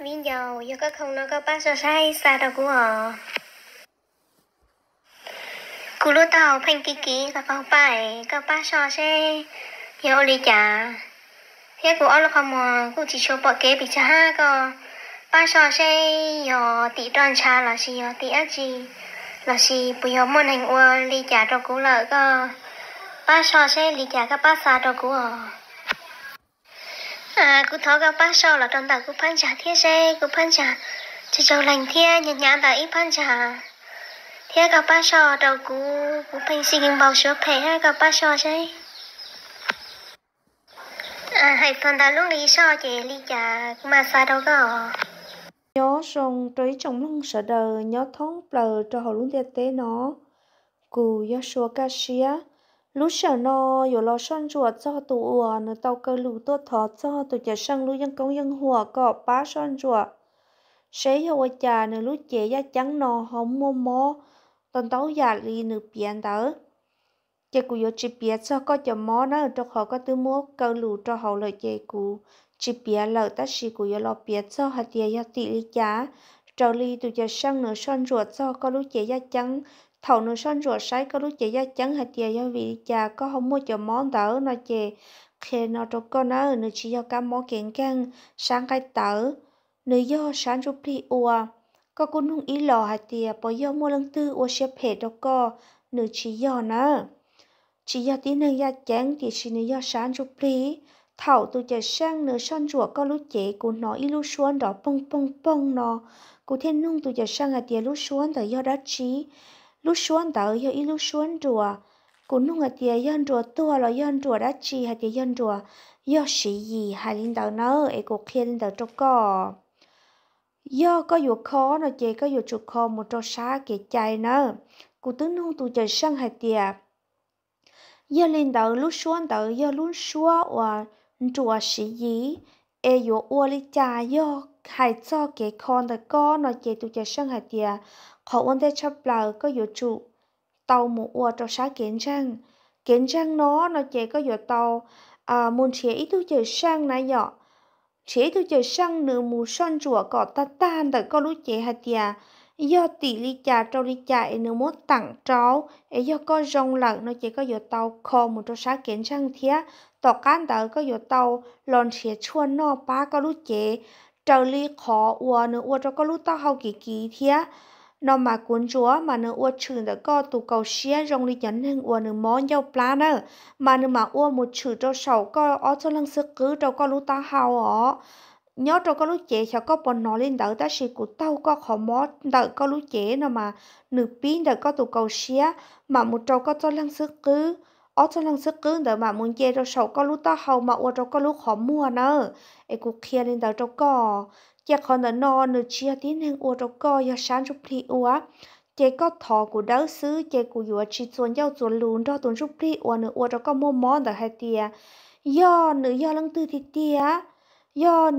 viên dầu do các không nó có bác cho sai xa đâu cũng ở cú lúa tàu phanh kí kí các không phải các bác cho xe nhiều lý trả thế của ông là không mà cũng chỉ cho bỏ kế bị trả ha cơ ba cho xe nhiều tỷ đoàn cha là gì nhiều tỷ ác gì là gì bây giờ muốn hành ua lý trả đâu cũng lợi cơ ba cho xe lý trả các ba xa đâu cũng ở à ờ, cô thó gặp bác sau là trong tàu cô phan trả thiê xe cô phan trả chỉ trâu lành thiê nhẹ nhàng tàu ít phan trả thiê gặp bác sau đầu cú cú phan xin bao sữa phê ha gặp bác sau xe à hãy phần tàu lúc lý sau chị lý trả mà xa đâu có nhớ sông tới trong lưng sợ đờ nhớ thóng bờ cho hồ luôn tê tế nó cù Joshua Garcia lúc sau nó rồi lo sơn chùa cho tụ ủa nó tàu cơ lù tua thọ cho tụ chả sang lúc dân công dân hùa có bá sơn chùa sấy hồ chả nữa, lúc chế ra trắng nó không mô mô tần tàu giả đi nửa biển tớ chế cụ yo chỉ biết cho có chồng mó nó cho họ có tư mua cơ lù cho họ lời chế cụ chỉ biết lợi ta sĩ cụ yo lo biết cho hạt tiền ra tỷ lý chả trở lì tụ chả sang nửa sơn chùa cho có lúc chế ra trắng thầu nó sân rùa sấy có lúc chị gia chẳng hạt chị gia vị chà có không mua cho món tớ nó chị khi nó cho con nó nó chỉ cho cá món kiện căng sáng cái tớ nữ do sáng chụp đi ua có cũng không ý lò hạt chị bỏ do mua lần tư ua xếp hết đâu có nữ chỉ do nó chỉ do tí nữa gia chán thì chỉ nữ do sáng chụp đi thảo từ chạy sang nửa son rùa có lúc chế nó ít lu xuống đó bông bông bông nó cô thiên nung từ chạy sang à tiền lu xuống từ do đó trí lúc xuống tàu yêu ít lúc xuống rùa cũng nung ở tiền dân rùa tua là dân rùa đã chi hạt tiền dân rùa do sĩ gì hai linh đạo nơ ấy cũng khi linh đạo cho cò do có vụ khó nó chơi có vụ chuột khó một trò xá kẹt chạy nơ cụ tướng nung tụ chơi sang hạt tiền do linh đạo lúc xuống tàu do lúc xuống và rùa sĩ gì ấy vụ ua lý cha do hai cho kẹt con đạo có nó chơi tụ chơi sang hạt tiền họ ôn thế chấp là có dự trụ tàu một ua cho sáng kiến trang kiến trang nó nó chỉ có dự tàu à muốn chế ít tu chơi sang nãy giờ chế tu chơi sang nửa mù son chùa cọ ta tan tại có lúc chế hạt tià do tỷ ly trà trâu ly trà nửa mốt tặng cháu ấy do có rong lợn nó chỉ có dự tàu kho một cho sáng kiến trang thía tàu cán tờ có dự tàu lòn chế chuan nó ba có lúc chế trời ly khó ua nửa ua cho có lúc tao hao kỳ kỳ thía nó mà cuốn chúa mà nó ua chữ đã có tụ cầu xía rong đi nhấn hình ua nó mó nhau plá nè mà nó mà ua một chữ cho sầu có ở cho lăng sức cứ đâu có lú ta hào ó nhớ cho có lú chế cho có bọn nó lên đỡ ta sĩ của tao có khó mó đỡ có lú chế nó mà nửa pin đỡ có tụ cầu xía mà một trâu có cho lăng sức cứ ở cho lăng sức cứ đỡ mà muốn chế cho sầu có lú ta hào mà ua cho có lú khó mua nè ấy cũng kia lên đỡ cho có giờ còn là nó nữa chia tiến hành uống rồi co giờ sáng chụp đi uống chế có thọ của đấu xứ chế của vừa chỉ chuẩn giao chuẩn lùn đó tuần chụp đi uống nữa uống rồi có mua món được hai tia do nữa do lăng tư thì tia do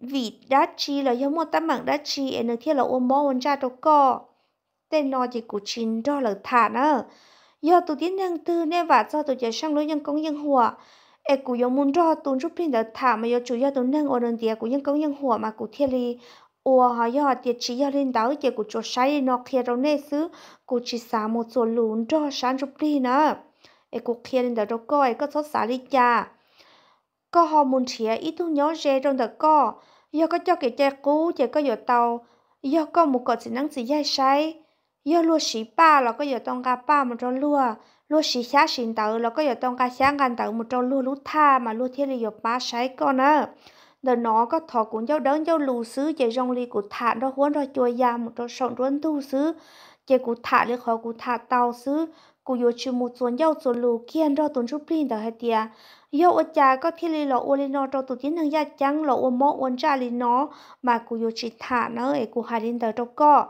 vì đã chi là do mua tấm mạng đã chi em nữa thiết là uống món uống cha rồi co tên nó chỉ của chín đó là thả nữa do tụi tiến hành tư nên và do tụi chế sang lối nhân công nhân hòa ai cũng giống muốn cho tốn rút pin đợt thả mà do chủ yếu tốn nâng ở đơn địa cũng nhân công nhân mà cũng thiết lý ủa họ do địa chỉ do lên đảo địa của chỗ sai nó kia đâu nè xứ cũng chỉ xả một số lún cho sáng rút pin nữa ai cũng kia lên đảo đâu coi có số xả đi cha có họ muốn chia ít thu nhỏ dễ trong đợt co do có cho cái cha cũ chỉ có giờ tàu do có một cái chỉ năng gì dễ sai do luôn sĩ ba là có giờ tông gà ba mà cho luôn lúc xí xa xin tàu là có giờ tông cá sáng gần tàu một trong lúa lúa tha mà lúa thiên là giờ ba sái con á đờ nó có thọ cũng giáo đớn giáo lù xứ chạy rong ly của thả nó huấn rồi chua ya một trong sọn ruốn thu xứ chạy của thả lấy khỏi của thả tàu xứ của vô chư một xuân giáo xuân lù kiên rồi tuần chút pin tờ hai tia yo ở cha có thiên lý lọ uôn lên nó cho tụi tiến hàng gia chăng lọ uôn mọ uôn cha lên nó mà của vô chỉ thả nó ấy của hai lên tờ trong co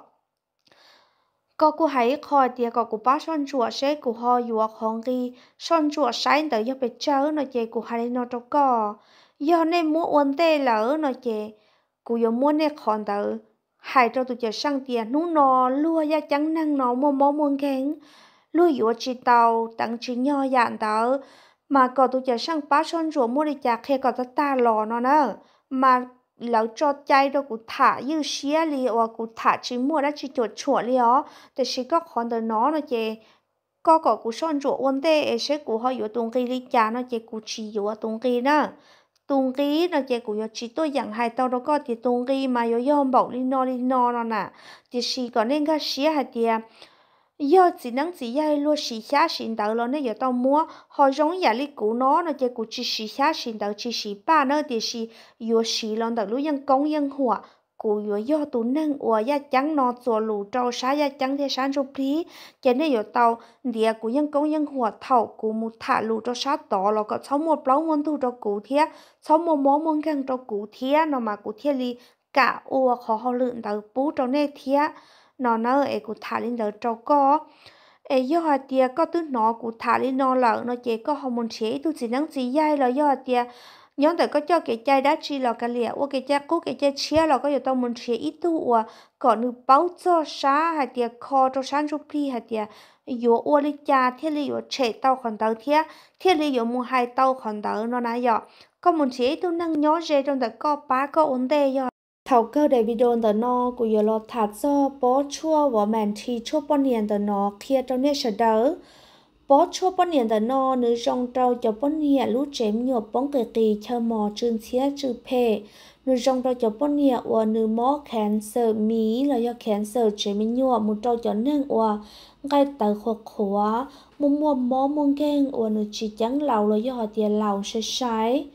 có cô hãy khỏi thì có cô bác son chùa sẽ cô họ yuộc hong ghi son chùa sai tới yo bị chớ nó chê cô hãy nó đâu có yo nên mua uốn tê lỡ nó chê cô yo muốn nè còn tới hai cho tụi chợ sang tiền nú nó lua ya chẳng năng nó mò mò muốn kén lua yo chỉ tàu tặng chỉ nhò dạng tới mà có tụi chợ sang bác son chùa mua đi chạc khi có tất ta lò nó nữa mà lão cho chạy đâu cũng thả như xía li hoặc cũng thả chỉ mua đã chỉ chuột chuột li ó để chỉ có khoản đời nó nó chơi, có có cũng son chuột vấn đề sẽ cụ họ yếu tung kỳ li cha nó chơi cũng chỉ yếu tung kỳ nữa, tung kỳ nó chơi cũng yếu chỉ tôi dạng hai tao đâu có thì tung kỳ mà yếu yếu bảo li no li no nó nè thì chỉ còn nên cái xía hay tiệt? giờ chỉ năng chỉ dây luôn xì xa xin đỡ lo nên giờ tao mua họ giống nhà lý cũ nó nó chơi cụ chỉ xì xa xin đỡ chỉ xì ba nó thì xì vừa xì lo đỡ lúc dân công dân hòa cụ vừa do tụ nâng ủa gia trắng nó chùa lù trâu xá gia trắng thế sáng rụp lý cho nên giờ tao địa cụ dân công dân hòa thầu cụ một thả lù trâu xá tỏ lo có sáu một lâu muốn thu cho cụ thế sáu một mó muốn gần cho cụ thế nó mà cụ thế li cả ủa khó họ lượn đỡ bú trâu nè thế nó nó ấy cũng thả lên lỡ trâu có, ấy do hạt tiền có thứ nó cũng thả lên nó lỡ nó chế có không muốn chế tôi chỉ năng chỉ dai là do hạt tiền nhóm tại có cho cái chai đá chi là cái lìa của cái chai cú cái chai chia là có nhiều tao muốn chia ít tu ô có nữ bao cho sa hạt tiền kho cho sáng chụp đi hạt tiền yếu ô lý cha thiết lý yếu chế tao còn tao thiết thiết lý yếu mua hai tao còn tao nó nãy giờ có muốn chia tôi tu năng nhớ về trong tại có ba có ổn đề giờ thảo cơ để video tờ nó của giờ lo thả cho bó chua và màn thì chua bao nhiêu tờ nó kia trong nét sở đỡ bó chua bao nhiêu tờ nó nữ dòng trâu cho bao nhiêu lũ chém nhộp bóng kỳ kỳ chờ mò trơn xía chữ phê nữ dòng trâu cho bao nhiêu và nữ mó khán sợ mí là do khán sợ chém nhộp một trâu cho nâng và ngay tờ khổ khổ mua mua mó mua ghen và nữ chỉ trắng lầu là do họ tiền lầu sẽ sai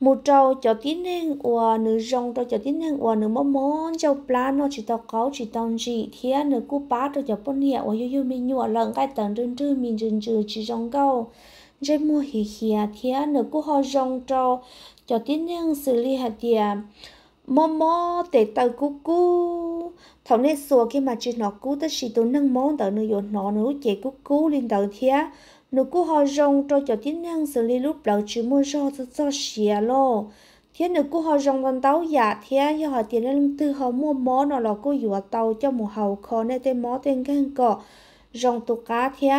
một trâu cho tiến hành và nữ rong trâu cho tiến hành và nữ mắm món trâu plan nó chỉ tao có chỉ tao chỉ thế nữ cú bá trâu cho bún hiệu và yêu yêu mình nhua lần cái tầng trên trên mình trên trên chỉ rong câu rồi mua hì hì thế nữ cú họ rong trâu cho tiến hành xử lý hạt tiền mò mò tệ tao cú cú thằng này xua khi mà chỉ nó cú tới chỉ tao nâng món tao nữ yêu nó nữ chế cú cú lên tàu thế nếu cô họ rong cho cho tiếng năng xử lý lúc đầu chỉ mua cho cho cho xìa lo thế nếu cô họ rong còn tàu giả thế do họ tiền lên từ họ mua mó nó là cô dùa tàu cho một hậu khó nên tên mó tên gan cọ rong tụ cá thế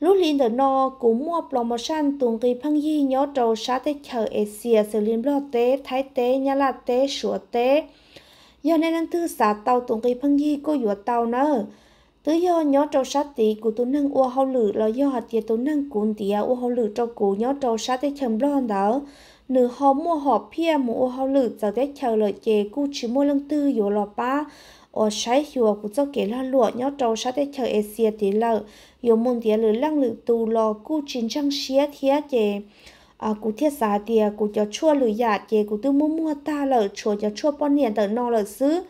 lúc liền đợt nó cũng mua promotion tuần kỳ phăng di nhớ trầu sát tết chờ Asia xử lý lo tế thái tế nhà là tế sửa tế do nên ăn thư xả tàu tuần kỳ phăng di cô dùa tàu nữa tứ do nhớ trâu sát tí của tôi nâng ua hậu lử là do hạt tiệt tú năng cuốn tía ua hậu lử trâu cú nhớ trâu sát tê chầm lon đó nửa họ mua họ pia mua ua hậu lử giờ tê chờ lợi chè cu chỉ mua lăng tư yếu lọ ba ở trái hiệu của cho kể là lụa nhớ trâu sát tê chờ asia e tí lợ yếu môn tía lử lăng lử tù lò cu chín trăng xía thía chè à cụ thiết giá tía cụ cho chua lử giả chè cụ tư mua mua ta lợ chua cho chua bọn niệm tờ no lợ xứ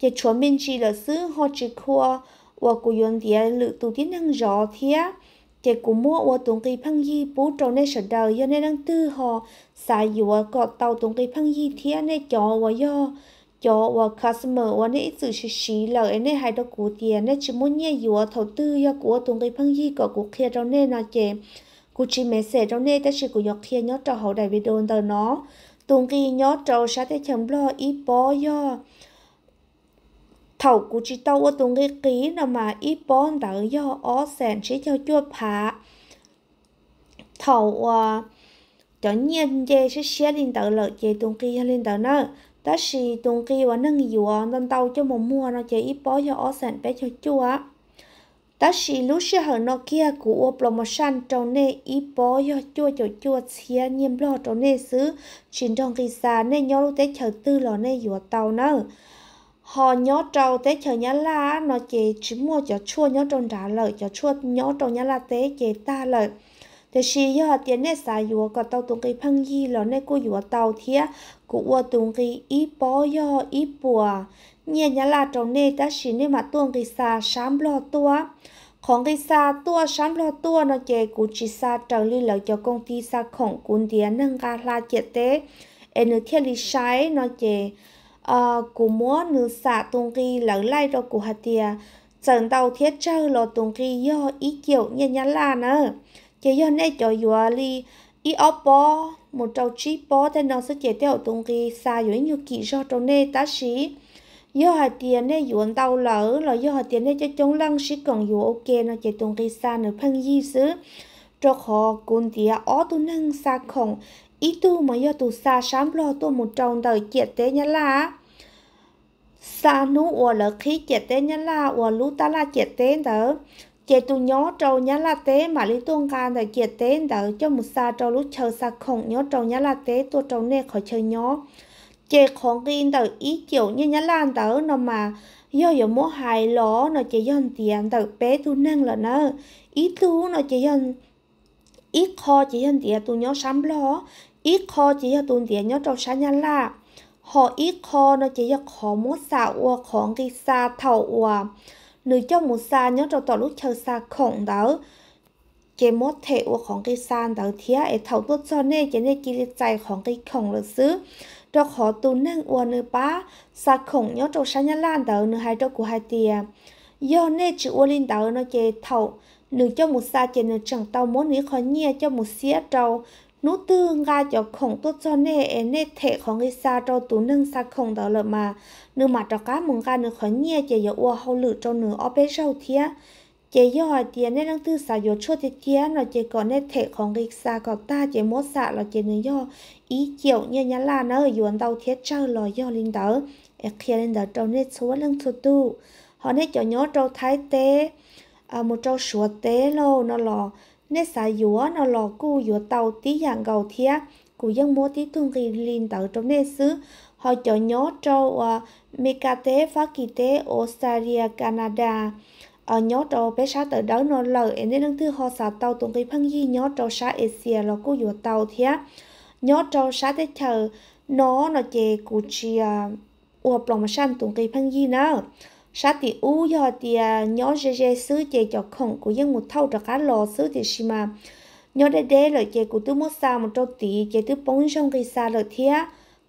chè chua minh chi lợ xứ họ chỉ khua 我古用的路途天能 rõ thia chỉ cũng mua ở tuần kỳ phăng di bố trâu nơi sở đời do nơi đang tư họ xài dù ở tàu tuần kỳ phăng di thia nơi chó và do cho và customer và nơi sự sự xí lợi nơi hai đôi cụ tiền nơi chỉ muốn nhẹ dù ở tư do của tuần kỳ phăng di cọ cụ kia trâu nơi nó chè cụ chỉ mẹ sẻ trâu nơi ta chỉ cụ nhọc kia nhót trâu đại video tờ nó tuần kỳ nhót trâu sát thế chấm lo ít bó do thầu cú chỉ tàu ở tung cái ký nào mà ít bốn đã do ó sẹn chỉ cho chua phá thầu à cho nhiên dê sẽ xé lên tàu lợi dê tung kia lên tàu nữa đó là tung kia và nâng nhiều ở nên tàu cho một mua nó chỉ ít bốn do ó sẹn bé cho chua đó là lúc sẽ hở nó kia của promotion trong này ít bó do chua cho chua xía nhiêm lo trong này xứ chuyển trong kỳ xa nên nhớ lúc tế chờ tư lò này dùa tàu nữa họ nhớ trâu tế chờ nhá là nó chỉ chỉ mua cho chua nhớ trâu trả lời cho chua nhớ trâu nhá là tế chỉ ta lời thế khi giờ tiền này xài vừa có tàu tung cái phăng gì là này cô vừa tàu thía cũng vừa tung cái ít bó yo ít bùa nhẹ nhá là trong này ta chỉ nên mà tung cái xa sám lo tua ของกิซาตัวช้ำรอตัวเนาะเจกูจิซาเจ้าลีเหล่าเจ้ากงตีซาของกุนเดียนึงกาลาเจเตเอเนเทียลิใช้เนาะเจ à ờ, của múa nữ xã tung kỳ lỡ lại rồi của hạt tiề chẳng đầu thiết chơi lo tung kỳ do ý kiểu nhân nhân là nữa chỉ do này cho vừa li ý ốp bó một trâu chi bó thế nó sẽ chế theo tung kỳ xa dưới như kỳ do trong này tá xí do hạt tiề này yuan tàu lỡ là do hạt tiề này cho chống lăng xí còn dù ok nó chế tung kỳ xa nữa phân di xứ cho họ cùng tiề ó tu nâng xa khổng ý tu mà do tu xa sám lo tu một trong đời chết thế nhá là xa nú ua lỡ khí chết thế nhá là ua lú ta là chết thế đó chết tu nhó trâu nhá là thế mà lý tuông can đời chết thế đó cho một xa trâu lú chờ xa khổng nhó trâu nhá là thế tu trâu nè khỏi chờ nhó chế khổng kinh đời ý chịu như nhá là đó nó mà do giờ mua hài lỗ nó chế dân tiền từ bé tu nâng là nó ý tu nó chế dân ít kho chỉ dân tiền tu nhớ sắm lo ít khó chỉ cho tụi tiền nhớ trong sáng nhà là họ ít khó nó chỉ cho khó mua xa ua khó cái xa thảo ua nửa cho mua xa nhớ trong tòa lúc chờ xa khổng đó chỉ mua thể ua khó cái xa đó thì ấy thầu tốt cho nên chỉ nên chỉ chạy khó cái khổng là xứ cho khó tụi nâng ua nửa ba xa khổng nhớ trong sáng nhà là đó nửa hai trong của hai tiền do nên chữ ua linh đó nó chỉ thầu nửa cho một xa chỉ nửa chẳng tao muốn nửa khó nhẹ cho một xía trâu nú tư ga cho khổng tốt cho nè nè thể khổng cái xa cho tú nâng xa khổng đó là mà nương mà cho cá mừng ga nương khó nhẹ chỉ giờ ua hậu lự cho nương ở bên sau thía chỉ giờ tiền nè nâng tư xa giờ chốt thì kia nó chỉ còn nè thể khổng cái xa còn ta chỉ mốt xa là chỉ nương giờ ý kiểu như nhá là nó ở yuan đầu thiết chơi lò giờ linh đỡ ở kia linh đỡ cho nè số lưng số tu họ nè cho nhớ cho thái tế à một cho sủa tế lô nó lò nè xả yếu nó lò cù yếu tàu tí dạng gầu thia cù dân mua tí thùng ghi liên tàu trong nơi xứ họ cho nhớ cho Mekate, Fakite, Australia, Canada ở nhớ cho bé xã tới đó nó lờ em đến đăng thư họ xã tàu tuần kỳ phân gì nhớ cho xã Asia là cô dụ tàu thế nhớ cho xã tới chờ nó nó chè cụ chi à ờ, uộp lòng mà san tụng cái phân gì nữa sát thì u giờ thì à, nhớ dễ dễ xứ chè cho không của dân một thâu cho cá lò xứ thì xí mà nhớ đây đây là chè của tôi mua xa một trâu tí chè tôi bóng sông cây xa lợi thía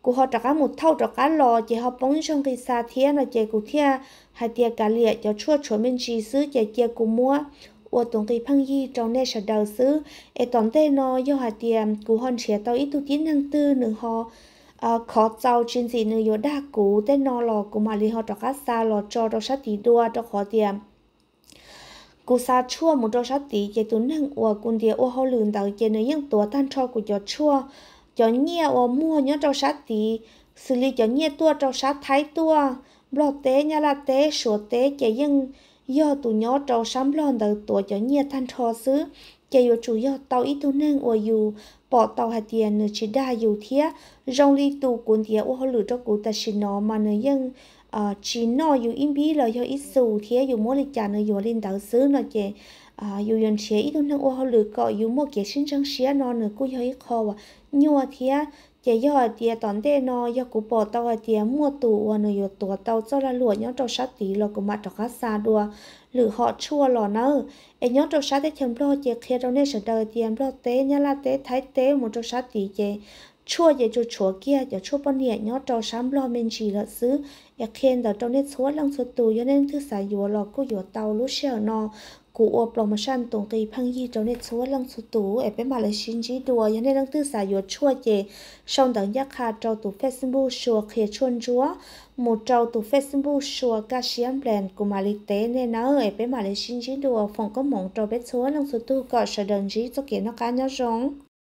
của họ cho cá một thâu cho cá lò chè họ bóng sông cây xa thía là chè của thía hai tia cá lìa cho chua chua bên chỉ xứ chè chè của mua ủa tổng kỳ phăng di trong nè sở đầu xứ e toàn tê nó do hai tia của hòn chè tao ít tu tiến năng tư nữa họ Ờ, khó cháu chuyện gì nữa yếu đa cú tên nó lò của mà lý họ cho các xa lò cho đó sát tí đua cho khó tiền cú xa chua một đó sát tí cái tún nâng ua cùng tiền ua hô lường tạo cái nữa những tổ tan cho của cho chua cho nhiều ua mua nhớ cho sát tí xử lý cho nhiều tua cho sát thái tua lo té nhà là té sửa té cái nhưng do tụ nhỏ trâu sắm lo đầu tổ cho nhiều tan cho xứ cái yếu chủ do tàu ít tu nâng ua dù bỏ tàu hạt tiền nửa chỉ đa dù thía rong li tù cuốn thía ô hô lử cho cụ ta chỉ nó mà nửa dân à chỉ nó dù im bi là do ít sù thía dù mỗi lịch trả nửa dù lên tàu xứ nó chè à dù dân chế ít thằng ô hô lử cọ dù mỗi kế sinh trăng xía nó nửa cụ do ít khó à nhua thía chỉ do hạt tiền tòn tê nó do cụ bỏ tàu hạt tiền mua tù nửa dù tù tàu cho là lụa nhau cho sát tí là cụ mặt cho khá xa đua lử họ chua lò em nhớ trong sáng tết chấm lo chị khi đâu nên sợ đời tiền lo tế nhá la tế thái tế một trong sáng tỷ chị chua chị cho chua kia cho chua bao nhiêu nhớ trong sáng lo mình chỉ là xứ em khen đó trong nên số lăng số tù cho nên thứ xài dùa lò cô dùa tàu lúc xe nó กูอบลงมาชันตรงตีพังยี่เจ้าเนตสวัสลังสุตูเอเป็นมาเลชินจีดัวยันในลังตื้อสายยชั่วเจช่องดังยักษ์คาเจ้าตัวเฟซบุ๊กชัวเคชวนจัวหมู่เจ้าตัวเฟซบุ๊กชัวกาเชียมแบรนด์กูมาลิเตเนนะเอเป็นมาเลชินจีดัวฟงก็มองเจ้าเป็ดสวัสลังสุตูก็เสด็จจีจะเกี่ยนกันยอจง